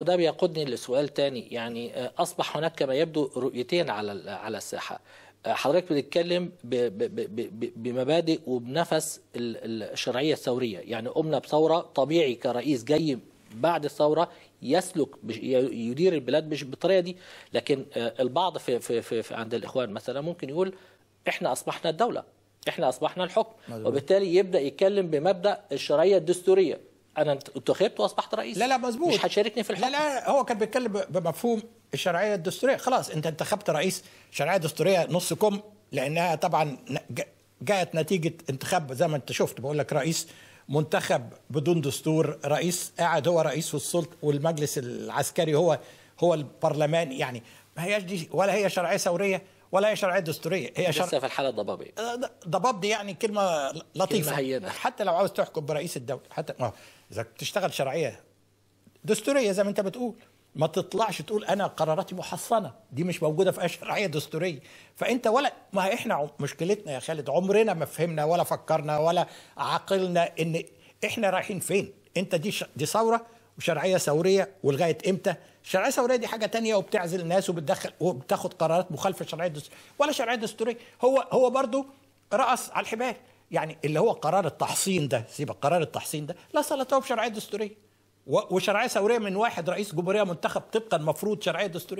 وده بيقودني لسؤال تاني يعني آه، اصبح هناك كما يبدو رؤيتين على على الساحه آه، حضرتك بتتكلم بمبادئ وبنفس الشرعيه الثوريه يعني قمنا بثوره طبيعي كرئيس جاي بعد الثوره يسلك يدير البلاد مش بالطريقه دي لكن آه، البعض في, في, في, في عند الاخوان مثلا ممكن يقول احنا اصبحنا الدوله احنا اصبحنا الحكم وبالتالي يبدا يتكلم بمبدا الشرعيه الدستوريه انا انتخبت واصبحت رئيس لا لا مظبوط مش هتشاركني في الحكم لا لا هو كان بيتكلم بمفهوم الشرعيه الدستوريه خلاص انت انتخبت رئيس شرعيه دستوريه نص كم لانها طبعا جاءت نتيجه انتخاب زي ما انت شفت بقول لك رئيس منتخب بدون دستور رئيس قاعد هو رئيس والسلطه والمجلس العسكري هو هو البرلمان يعني ما هياش دي ولا هي شرعيه ثوريه ولا هي شرعيه دستوريه هي شرع... لسه في الحاله الضبابيه دي يعني كلمه لطيفه كلمة هينة. حتى لو عاوز تحكم برئيس الدوله حتى ما اذا بتشتغل شرعيه دستوريه زي ما انت بتقول ما تطلعش تقول انا قراراتي محصنه دي مش موجوده في اي شرعيه دستوريه فانت ولا ما احنا مشكلتنا يا خالد عمرنا ما فهمنا ولا فكرنا ولا عقلنا ان احنا رايحين فين انت دي ش... دي ثوره وشرعيه ثوريه ولغايه امتى الشرعيه الثوريه دي حاجه تانية وبتعزل الناس وبتدخل وبتاخد قرارات مخالفه للشرعيه الدستوريه ولا شرعيه دستوريه هو هو برضه رأس على الحبال يعني اللي هو قرار التحصين ده سيبك قرار التحصين ده لا صلته بشرعيه دستوريه وشرعيه ثوريه من واحد رئيس جمهوريه منتخب طبقا المفروض شرعيه دستوريه